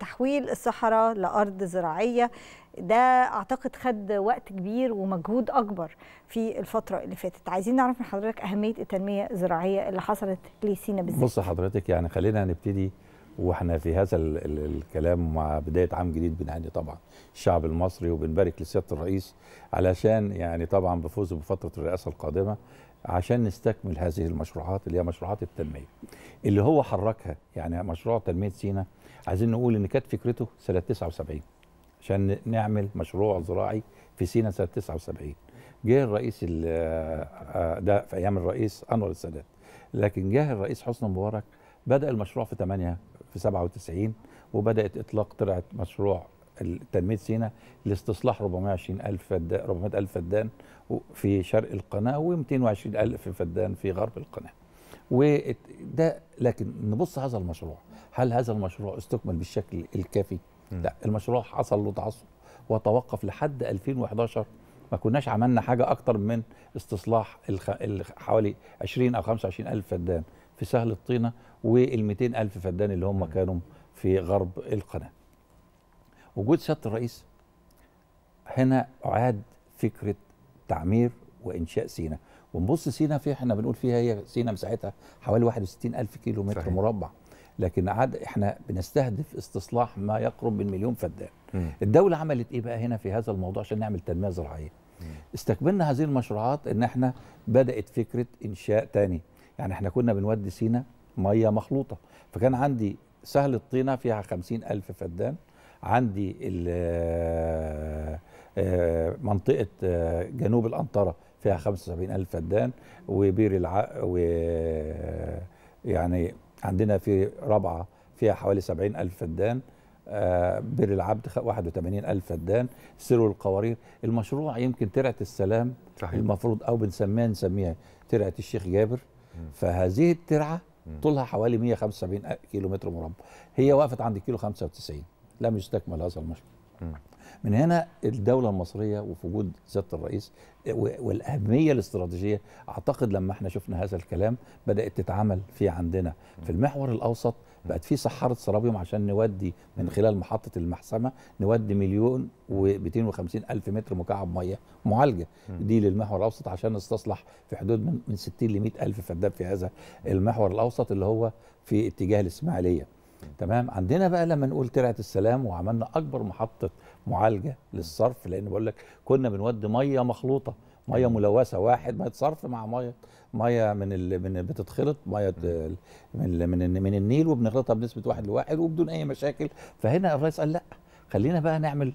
تحويل الصحراء لأرض زراعية ده أعتقد خد وقت كبير ومجهود أكبر في الفترة اللي فاتت عايزين نعرف من حضرتك أهمية التنمية الزراعية اللي حصلت لسينا بالذات بص حضرتك يعني خلينا نبتدي واحنا في هذا الكلام مع بدايه عام جديد بنهني طبعا الشعب المصري وبنبارك لسياده الرئيس علشان يعني طبعا بفوزه بفتره الرئاسه القادمه عشان نستكمل هذه المشروعات اللي هي مشروعات التنميه اللي هو حركها يعني مشروع تنميه سينا عايزين نقول ان كانت فكرته سنه 79 عشان نعمل مشروع زراعي في سينا سنه 79 جه الرئيس آه، آه، ده في ايام الرئيس انور السادات لكن جه الرئيس حسني مبارك بدا المشروع في 8 في 97 وبدات اطلاق طلعت مشروع تنميه سينا لاستصلاح 420 الف فدان 400 الف فدان في شرق القناه و220 الف فدان في غرب القناه وده لكن نبص هذا المشروع هل هذا المشروع استكمل بالشكل الكافي م. لا المشروع حصل له تعصب وتوقف لحد 2011 ما كناش عملنا حاجه اكتر من استصلاح حوالي 20 او 25 الف فدان في سهل الطينه وال ألف فدان اللي هم كانوا في غرب القناه. وجود سياده الرئيس هنا اعاد فكره تعمير وانشاء سينا ونبص سينا فيها احنا بنقول فيها هي سينا مساحتها حوالي 61 ألف كيلو متر صحيح. مربع لكن عاد احنا بنستهدف استصلاح ما يقرب من مليون فدان الدوله عملت ايه بقى هنا في هذا الموضوع عشان نعمل تنميه زراعيه استكملنا هذه المشروعات ان احنا بدات فكره انشاء تاني يعني احنا كنا بنودي سينا ميه مخلوطه فكان عندي سهل الطينه فيها خمسين ألف فدان عندي آه، آه، منطقه آه، جنوب الانطره فيها وسبعين ألف فدان وبير الع و يعني عندنا في رابعه فيها حوالي سبعين ألف فدان بير العبد 81 ألف فدان سرو القوارير المشروع يمكن ترعة السلام صحيح. المفروض أو بنسميها نسميها ترعة الشيخ جابر فهذه الترعه طولها حوالي 175 كيلو متر مربع هي وقفت عند كيلو 95 لم يستكمل هذا المشروع من هنا الدولة المصرية وفي وجود سيادة الرئيس والأهمية الاستراتيجية أعتقد لما احنا شفنا هذا الكلام بدأت تتعمل فيه عندنا في المحور الأوسط بقت في سحاره سرابيوم عشان نودي من خلال محطه المحسمه نودي مليون و250 الف متر مكعب ميه معالجه دي للمحور الاوسط عشان نستصلح في حدود من من 60 ل 100 الف فدان في هذا المحور الاوسط اللي هو في اتجاه الاسماعيليه تمام عندنا بقى لما نقول ترعه السلام وعملنا اكبر محطه معالجه للصرف لان بقول لك كنا بنودي ميه مخلوطه ميه ملوثه واحد ميه صرف مع ميه ميه من ال... من بتتخلط ميه من من من النيل وبنخلطها بنسبه واحد لواحد وبدون اي مشاكل فهنا الرئيس قال لا خلينا بقى نعمل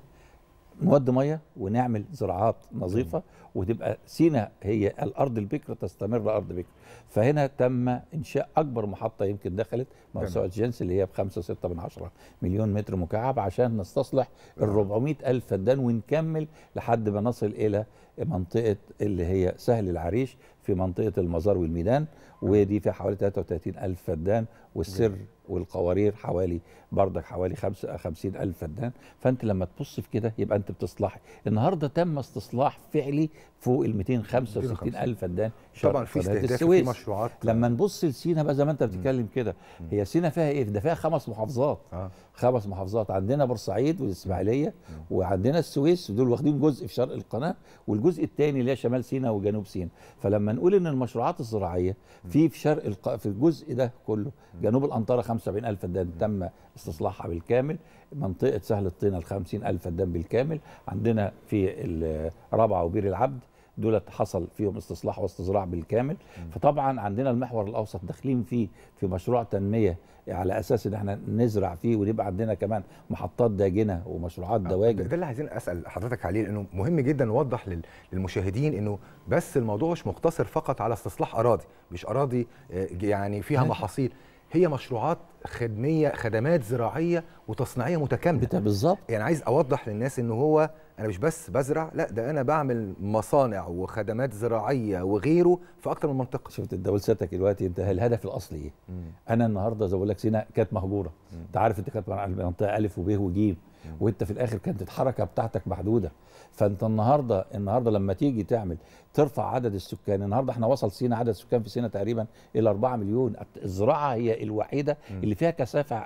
نود ميه ونعمل زراعات نظيفه وتبقى سينا هي الارض البكر تستمر ارض بكر فهنا تم انشاء اكبر محطه يمكن دخلت موسوعه جنس اللي هي ب 5 من عشره مليون متر مكعب عشان نستصلح ال 400 الف فدان ونكمل لحد ما نصل الى منطقه اللي هي سهل العريش في منطقه المزار والميدان آه. ودي فيها حوالي 33 الف فدان والسر والقوارير حوالي بردك حوالي 50 الف فدان فانت لما تبص في كده يبقى انت بتصلحي النهارده تم استصلاح فعلي فوق ال 265 الف فدان طبعا في استهداف في مشروعات لما نبص لسينا بقى زي ما انت بتتكلم كده هي سينا فيها ايه ده فيها خمس محافظات آه. خمس محافظات عندنا بورسعيد والاسماعيليه وعندنا السويس ودول واخدين جزء في شرق القناه والجزء الثاني اللي هي شمال سيناء وجنوب سيناء فلما نقول ان المشروعات الزراعيه في في شرق الق... في الجزء ده كله جنوب الانطره 75000 فدان تم استصلاحها بالكامل منطقه سهل الطينه ال 50000 فدان بالكامل عندنا في رابعه وبير العبد دولت حصل فيهم استصلاح واستزراع بالكامل فطبعا عندنا المحور الاوسط داخلين فيه في مشروع تنميه على اساس ان احنا نزرع فيه ويبقى عندنا كمان محطات داجنه ومشروعات آه، دواجن ده اللي عايزين اسال حضرتك عليه لانه مهم جدا نوضح للمشاهدين انه بس الموضوع مش مقتصر فقط على استصلاح اراضي مش اراضي آه، يعني فيها محاصيل هي مشروعات خدميه خدمات زراعيه وتصنيعيه متكامله بالظبط يعني عايز اوضح للناس ان هو انا مش بس بزرع لا ده انا بعمل مصانع وخدمات زراعيه وغيره في اكتر من منطقه شفت انت سيادتك دلوقتي انت الهدف الاصلي ايه انا النهارده زي بقول لك سينا كانت مهجوره انت عارف انت كانت منطقه الف وب وج وانت في الاخر كانت الحركه بتاعتك محدوده فانت النهارده النهارده لما تيجي تعمل ترفع عدد السكان النهارده احنا وصل سينا عدد السكان في سينا تقريبا الى 4 مليون الزراعه هي الوحيده اللي فيها كثافه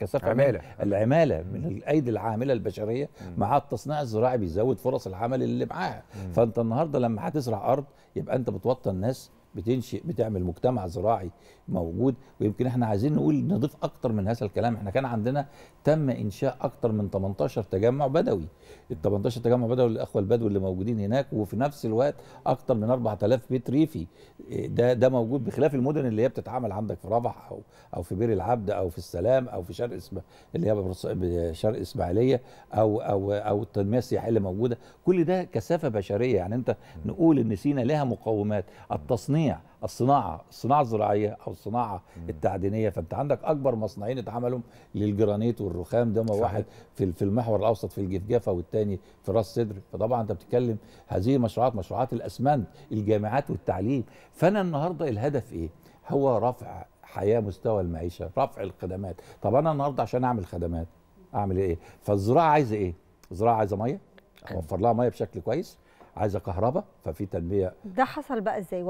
كثافه عماله العماله من الايدي العامله البشريه مع التصنيع الزراعي بيزود فرص العمل اللي معاها فانت النهارده لما هتزرع ارض يبقى انت بتوطي الناس بتنشئ بتعمل مجتمع زراعي موجود ويمكن احنا عايزين نقول نضيف اكتر من هذا الكلام احنا كان عندنا تم انشاء اكتر من 18 تجمع بدوي ال 18 تجمع بدوي للاخوه البدو اللي موجودين هناك وفي نفس الوقت اكتر من 4000 بيت ريفي ده ده موجود بخلاف المدن اللي هي بتتعمل عندك في رفح او او في بير العبد او في السلام او في شرق اسم اللي هي شرق اسماعيليه او او او التنميه السياحيه اللي موجوده كل ده كثافه بشريه يعني انت نقول ان سينا لها مقومات التصنيع التصنيع الصناعه الصناعه الزراعيه او الصناعه التعدينيه فانت عندك اكبر مصنعين اتعملوا للجرانيت والرخام ده ما واحد في في المحور الاوسط في الجفجافه والتاني في راس سدر فطبعا انت بتتكلم هذه مشروعات مشروعات الاسمنت الجامعات والتعليم فانا النهارده الهدف ايه هو رفع حياه مستوى المعيشه رفع الخدمات طب انا النهارده عشان اعمل خدمات اعمل ايه فالزراعه عايزه ايه الزراعه عايزه ميه اوفر لها ميه بشكل كويس عايزه كهرباء ففي تنميه ده حصل بقى ازاي